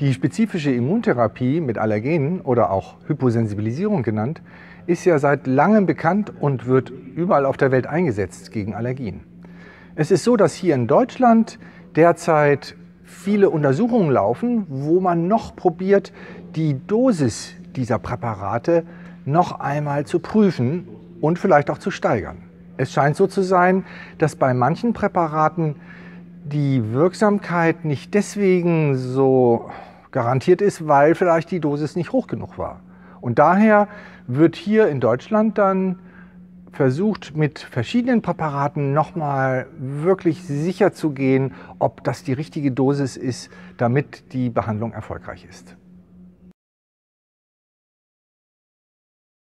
Die spezifische Immuntherapie mit Allergenen oder auch Hyposensibilisierung genannt, ist ja seit langem bekannt und wird überall auf der Welt eingesetzt gegen Allergien. Es ist so, dass hier in Deutschland derzeit viele Untersuchungen laufen, wo man noch probiert, die Dosis dieser Präparate noch einmal zu prüfen und vielleicht auch zu steigern. Es scheint so zu sein, dass bei manchen Präparaten die Wirksamkeit nicht deswegen so Garantiert ist, weil vielleicht die Dosis nicht hoch genug war. Und daher wird hier in Deutschland dann versucht, mit verschiedenen Präparaten nochmal wirklich sicher zu gehen, ob das die richtige Dosis ist, damit die Behandlung erfolgreich ist.